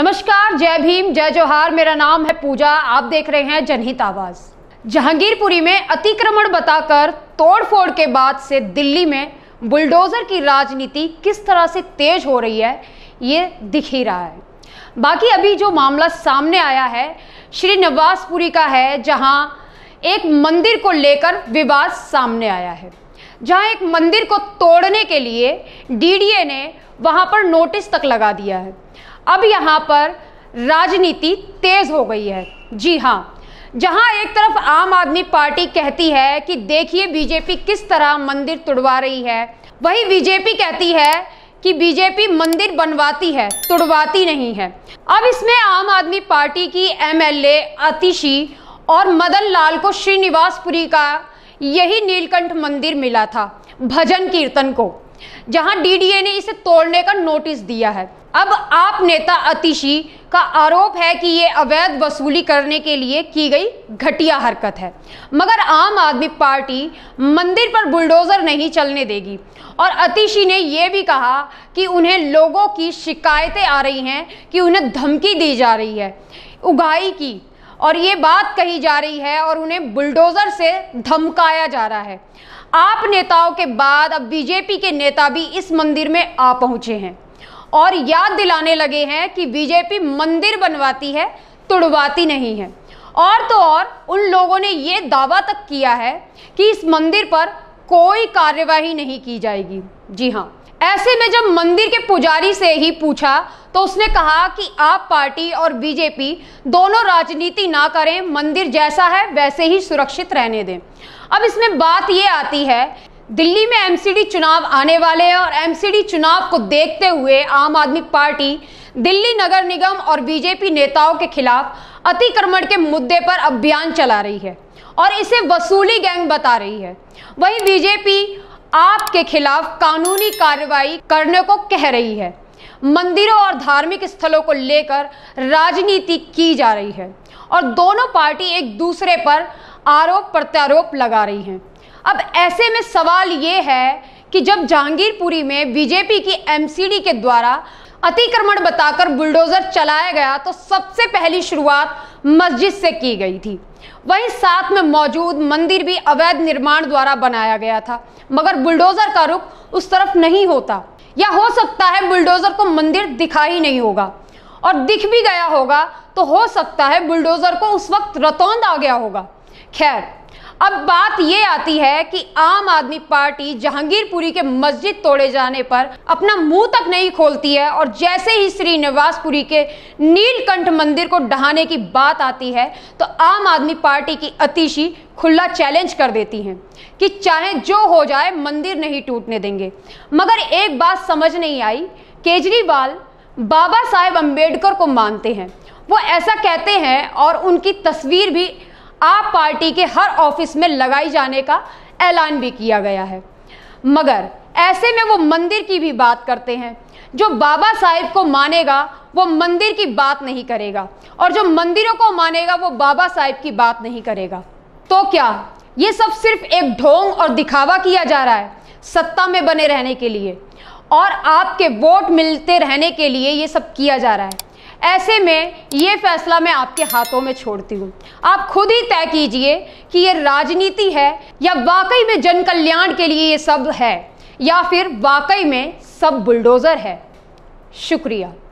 नमस्कार जय भीम जय जोहार मेरा नाम है पूजा आप देख रहे हैं जनहित आवाज जहांगीरपुरी में अतिक्रमण बताकर तोड़फोड़ के बाद से दिल्ली में बुलडोजर की राजनीति किस तरह से तेज हो रही है ये दिख ही रहा है बाकी अभी जो मामला सामने आया है श्री नवाजपुरी का है जहां एक मंदिर को लेकर विवाद सामने आया है जहां एक मंदिर को तोड़ने के लिए डीडीए ने वहां पर नोटिस तक लगा दिया है अब यहाँ पर राजनीति तेज हो गई है जी हाँ जहाँ एक तरफ आम आदमी पार्टी कहती है कि देखिए बीजेपी किस तरह मंदिर तुड़वा रही है वही बीजेपी कहती है कि बीजेपी मंदिर बनवाती है तुड़वाती नहीं है अब इसमें आम आदमी पार्टी की एमएलए अतिशी और मदन लाल को श्रीनिवासपुरी का यही नीलकंठ मंदिर मिला था भजन कीर्तन को जहां डीडीए ने इसे तोड़ने का नोटिस दिया है अब आप नेता अतिशी का आरोप है कि ये अवैध वसूली करने के लिए की गई घटिया हरकत है मगर आम आदमी पार्टी मंदिर पर बुलडोज़र नहीं चलने देगी और अतिशी ने यह भी कहा कि उन्हें लोगों की शिकायतें आ रही हैं कि उन्हें धमकी दी जा रही है उगाई की और ये बात कही जा रही है और उन्हें बुलडोज़र से धमकाया जा रहा है आप नेताओं के बाद अब बीजेपी के नेता भी इस मंदिर में आ पहुंचे हैं और याद दिलाने लगे हैं कि बीजेपी मंदिर बनवाती है तुड़वाती नहीं है और तो और उन लोगों ने ये दावा तक किया है कि इस मंदिर पर कोई कार्यवाही नहीं की जाएगी जी हाँ ऐसे में जब मंदिर के पुजारी से ही पूछा तो उसने कहा कि आप पार्टी और बीजेपी दोनों राजनीति ना करें मंदिर जैसा है वैसे ही सुरक्षित रहने दें अब इसमें बात ये आती है दिल्ली में एमसीडी चुनाव आने वाले हैं और एमसीडी चुनाव को देखते हुए आम आदमी पार्टी दिल्ली नगर निगम और बीजेपी नेताओं के खिलाफ अतिक्रमण के मुद्दे पर अभियान चला रही है और इसे वसूली गैंग बता रही है वहीं बीजेपी आपके खिलाफ कानूनी कार्रवाई करने को कह रही है मंदिरों और धार्मिक स्थलों को लेकर राजनीति की जा रही है और दोनों पार्टी एक दूसरे पर आरोप प्रत्यारोप लगा रही हैं अब ऐसे में सवाल ये है कि जब जहांगीरपुरी में बीजेपी की एमसीडी के द्वारा अतिक्रमण बताकर बुलडोजर चलाया गया तो सबसे पहली शुरुआत मस्जिद से की गई थी वहीं साथ में मौजूद मंदिर भी अवैध निर्माण द्वारा बनाया गया था मगर बुलडोजर का रुख उस तरफ नहीं होता या हो सकता है बुलडोजर को मंदिर दिखा ही नहीं होगा और दिख भी गया होगा तो हो सकता है बुलडोजर को उस वक्त रतौंद आ गया होगा खैर अब बात ये आती है कि आम आदमी पार्टी जहांगीरपुरी के मस्जिद तोड़े जाने पर अपना मुंह तक नहीं खोलती है और जैसे ही श्रीनिवासपुरी के नीलकंठ मंदिर को ढहाने की बात आती है तो आम आदमी पार्टी की अतिशी खुला चैलेंज कर देती हैं कि चाहे जो हो जाए मंदिर नहीं टूटने देंगे मगर एक बात समझ नहीं आई केजरीवाल बाबा साहेब अम्बेडकर को मानते हैं वो ऐसा कहते हैं और उनकी तस्वीर भी आप पार्टी के हर ऑफिस में लगाई जाने का ऐलान भी किया गया है मगर ऐसे में वो मंदिर की भी बात करते हैं जो बाबा साहेब को मानेगा वो मंदिर की बात नहीं करेगा और जो मंदिरों को मानेगा वो बाबा साहेब की बात नहीं करेगा तो क्या ये सब सिर्फ एक ढोंग और दिखावा किया जा रहा है सत्ता में बने रहने के लिए और आपके वोट मिलते रहने के लिए ये सब किया जा रहा है ऐसे में ये फैसला मैं आपके हाथों में छोड़ती हूँ आप खुद ही तय कीजिए कि ये राजनीति है या वाकई में जन कल्याण के लिए ये सब है या फिर वाकई में सब बुलडोज़र है शुक्रिया